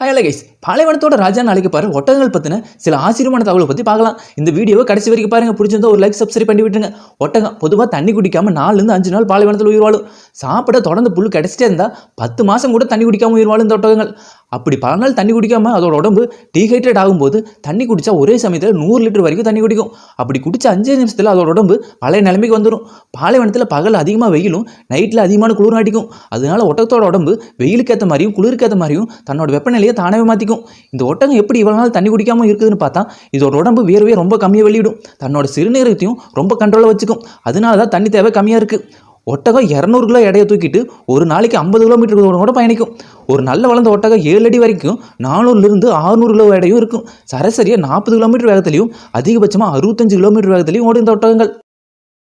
hi guys பாலைவனத்தோட ராஜா நாளைக்கு பாரு ஒட்டகங்கள் பற்றின சில ஆச்சரியமான தகவலை பற்றி பார்க்கலாம் இந்த வீடியோவை கடைசி வரைக்கும் பாருங்க பிடிச்சிருந்தா ஒரு லைக் சப்ஸ்கிரைப் பண்ணி விட்டுருங்க ஒட்டகம் பொதுவாக தண்ணி குடிக்காமல் நாலுலேருந்து அஞ்சு நாள் பாலைவனத்தில் உயிர் வாழும் சாப்பிட தொடர்ந்து புல் கிடச்சிட்டே இருந்தால் பத்து மாதம் கூட தண்ணி குடிக்காமல் உயிர் வாழும் இந்த ஒட்டகங்கள் அப்படி பல நாள் தண்ணி குடிக்காமல் அதோட உடம்பு டீஹைட்ரேட் ஆகும்போது தண்ணி குடித்தா ஒரே சமயத்தில் நூறு லிட்டர் வரைக்கும் தண்ணி குடிக்கும் அப்படி குடித்த அஞ்சு நிமிஷத்தில் அதோட உடம்பு பழைய நிலைமைக்கு வந்துடும் பாலைவனத்தில் பகல் அதிகமாக வெயிலும் நைட்டில் அதிகமான குளிர் அடிக்கும் அதனால ஒட்டத்தோட உடம்பு வெயிலுக்கு ஏற்ற மாதிரியும் குளிருக்கேற்ற மாதிரியும் தன்னோட வெப்பநிலையை தானே மாற்றிக்கும் இந்த ஒட்டகம் எப்படி இவ்வளோ நாள் தண்ணி குடிக்காமல் இருக்குதுன்னு பார்த்தா இதோட உடம்பு வேறுவே ரொம்ப கம்மியாக வெளியிடும் தன்னோட சிறுநீரகத்தையும் ரொம்ப கண்ட்ரோலாக வச்சுக்கும் அதனால தான் தண்ணி தேவை கம்மியாக இருக்குது ஒட்டகம் இரநூறு கிலோ எடையை தூக்கிட்டு ஒரு நாளைக்கு ஐம்பது கிலோமீட்டர் தூரம் கூட பயணிக்கும் ஒரு நல்ல வளர்ந்த ஒட்டகம் ஏழு அடி வரைக்கும் நானூறுலேருந்து ஆறுநூறு கிலோ எடையும் இருக்கும் சராசரியாக நாற்பது கிலோமீட்டர் வேகத்துலையும் அதிகபட்சமாக அறுபத்தஞ்சு கிலோமீட்டர் வேகத்துலையும் இந்த ஒட்டகங்கள்